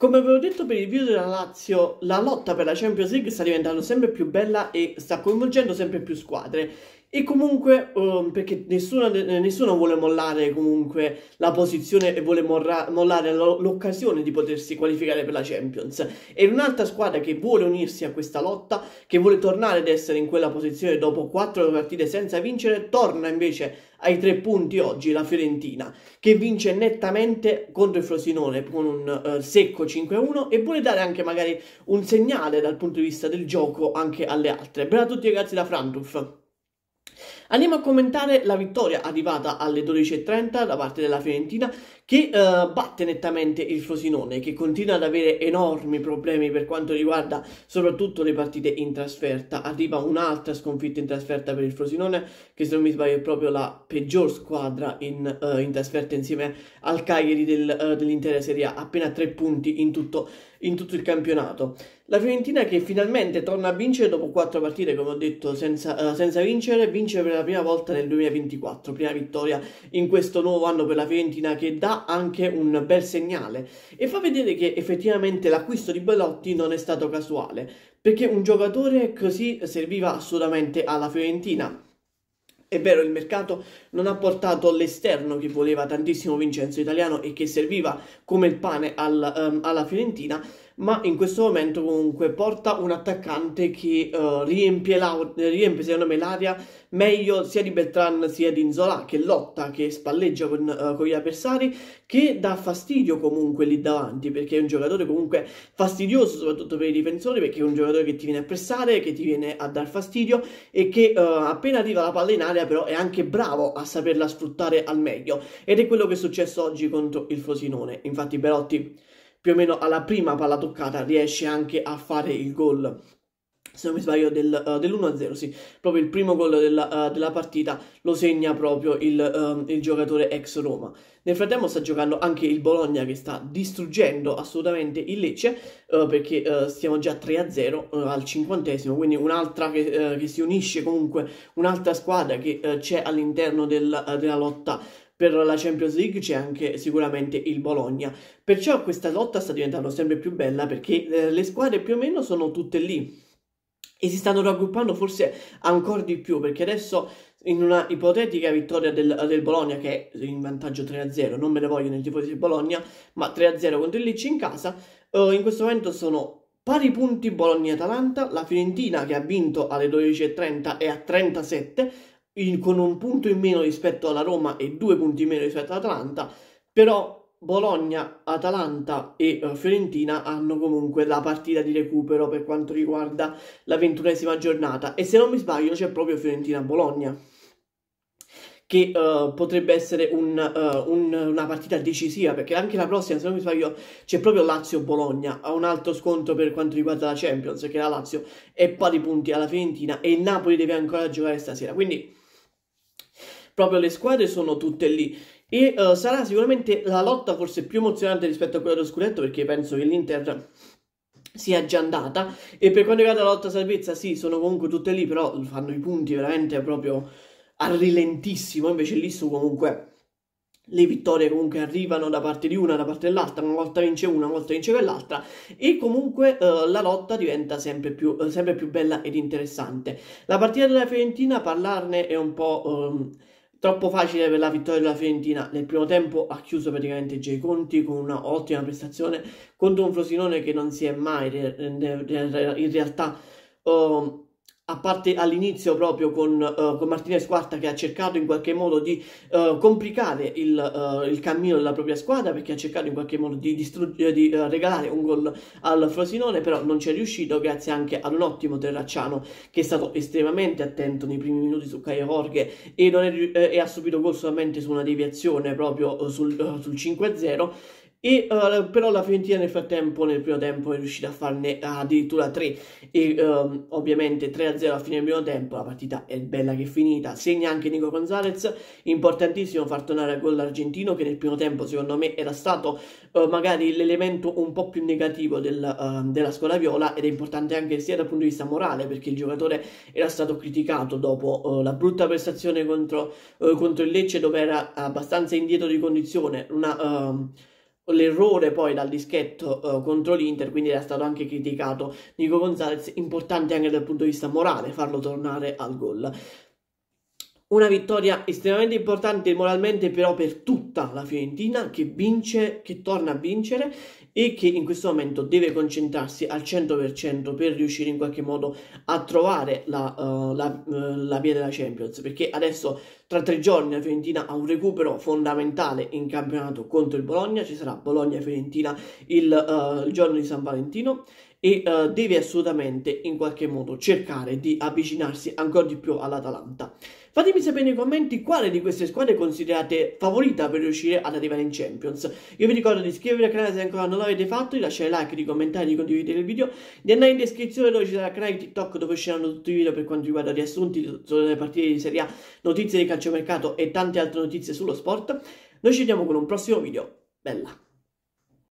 Come avevo detto per il video della Lazio, la lotta per la Champions League sta diventando sempre più bella e sta coinvolgendo sempre più squadre. E comunque, um, perché nessuno, eh, nessuno, vuole mollare comunque la posizione e vuole morra, mollare l'occasione di potersi qualificare per la Champions. E un'altra squadra che vuole unirsi a questa lotta, che vuole tornare ad essere in quella posizione dopo quattro partite senza vincere, torna invece ai tre punti oggi la Fiorentina, che vince nettamente contro il Frosinone con un uh, secco 5-1 e vuole dare anche magari un segnale dal punto di vista del gioco anche alle altre. Bravo a tutti ragazzi da Frantuf. Andiamo a commentare la vittoria arrivata alle 12.30 da parte della Fiorentina che eh, batte nettamente il Frosinone che continua ad avere enormi problemi per quanto riguarda soprattutto le partite in trasferta. Arriva un'altra sconfitta in trasferta per il Frosinone che se non mi sbaglio è proprio la peggior squadra in, eh, in trasferta insieme al Cagliari del, eh, dell'intera Serie A, appena tre punti in tutto in tutto il campionato. La Fiorentina che finalmente torna a vincere dopo quattro partite, come ho detto, senza, uh, senza, vincere, vince per la prima volta nel 2024, prima vittoria in questo nuovo anno per la Fiorentina che dà anche un bel segnale e fa vedere che effettivamente l'acquisto di Bellotti non è stato casuale, perché un giocatore così serviva assolutamente alla Fiorentina. È vero, il mercato non ha portato l'esterno che voleva tantissimo Vincenzo Italiano e che serviva come il pane al, um, alla Fiorentina, ma in questo momento comunque porta un attaccante che uh, riempie, riempie, secondo me l'aria meglio sia di Beltran sia di Inzola, che lotta, che spalleggia con, uh, con, gli avversari, che dà fastidio comunque lì davanti, perché è un giocatore comunque fastidioso soprattutto per i difensori, perché è un giocatore che ti viene a pressare, che ti viene a dar fastidio e che uh, appena arriva la palla in aria l'area, però è anche bravo a saperla sfruttare al meglio. Ed è quello che è successo oggi contro il Frosinone. Infatti Berotti più o meno alla prima palla toccata riesce anche a fare il gol se non mi sbaglio, del, uh, eh, dell'1-0, sì, proprio il primo gol della, uh, della partita lo segna proprio il, uh, il, giocatore ex Roma. Nel frattempo sta giocando anche il Bologna che sta distruggendo assolutamente il Lecce eh, perché stiamo già 3-0 al cinquantesimo, quindi un'altra che, che, si unisce comunque, un'altra squadra che c'è all'interno del, della lotta per la Champions League c'è anche sicuramente il Bologna. Perciò questa lotta sta diventando sempre più bella perché le squadre più o meno sono tutte lì e si stanno raggruppando forse ancora di più perché adesso in una ipotetica vittoria del, del Bologna che è in vantaggio 3-0 non me ne vogliono i tifosi di Bologna ma 3-0 contro il Lecce in casa eh, in questo momento sono pari punti Bologna-Atalanta la Fiorentina che ha vinto alle 12.30 è a 37 in, con un punto in meno rispetto alla Roma e due punti in meno rispetto all'Atalanta però Bologna, Atalanta e uh, Fiorentina hanno comunque la partita di recupero per quanto riguarda la ventunesima giornata e se non mi sbaglio c'è proprio Fiorentina-Bologna che uh, potrebbe essere un, uh, un, una partita decisiva perché anche la prossima se non mi sbaglio c'è proprio Lazio-Bologna ha un altro scontro per quanto riguarda la Champions che la Lazio è pari punti alla Fiorentina e il Napoli deve ancora giocare stasera quindi proprio le squadre sono tutte lì. E uh, sarà sicuramente la lotta forse più emozionante rispetto a quella dello scudetto perché penso che l'Inter sia già andata. E per quanto riguarda la lotta salvezza, sì, sono comunque tutte lì, però fanno i punti veramente proprio a rilentissimo. Invece lì su comunque le vittorie comunque arrivano da parte di una, da parte dell'altra, una volta vince una, una volta vince quell'altra e comunque eh, la lotta diventa sempre più, eh, sempre più, bella ed interessante. La partita della Fiorentina, parlarne è un po'... Ehm, Troppo facile per la vittoria della Fiorentina. Nel primo tempo ha chiuso praticamente Jay Conti con un'ottima prestazione contro un Frosinone che non si è mai re- in realtà oh, a parte all'inizio proprio con, uh, con Martinez Quarta che ha cercato in qualche modo di uh, complicare il, uh, il, cammino della propria squadra perché ha cercato in qualche modo di, di regalare un gol al Frosinone però non ci è riuscito grazie anche ad un ottimo Terracciano che è stato estremamente attento nei primi minuti su Caio Jorge e, è, e ha subito gol solamente su una deviazione proprio sul, sul 5-0 e, uh, però la Fiorentina nel frattempo, nel primo tempo, è riuscita a farne addirittura 3 e um, ovviamente 3-0 a fine del primo tempo, la partita è bella che è finita, segna anche Nico Gonzalez, importantissimo far tornare a gol l'argentino che nel primo tempo secondo me era stato uh, magari l'elemento un po' più negativo del, uh, della squadra viola ed è importante anche sia dal punto di vista morale perché il giocatore era stato criticato dopo eh, la brutta prestazione contro, contro, il Lecce dove era abbastanza indietro di condizione, una ehm, l'errore poi dal dischetto uh, contro l'Inter, quindi era stato anche criticato Nico Gonzalez, importante anche dal punto di vista morale farlo tornare al gol. Una vittoria estremamente importante moralmente però per tutta la Fiorentina che vince, che torna a vincere e che in questo momento deve concentrarsi al 100% per riuscire in qualche modo a trovare la, uh, la, uh, la via della Champions perché adesso tra tre giorni la Fiorentina ha un recupero fondamentale in campionato contro il Bologna, ci sarà Bologna-Fiorentina il, uh, il giorno di San Valentino e uh, eh, deve assolutamente in qualche modo cercare di avvicinarsi ancora di più all'Atalanta. Fatemi sapere nei commenti quale di queste squadre considerate favorita per riuscire ad arrivare in Champions. Io vi ricordo di iscrivervi al canale se ancora non l'avete fatto, di lasciare like, di commentare, di condividere il video, di andare in descrizione dove ci sarà il canale TikTok dove usciranno tutti i video per quanto riguarda riassunti, sulle partite di Serie A, notizie di calcio calciomercato e tante altre notizie sullo sport. Noi ci vediamo con un prossimo video. Bella!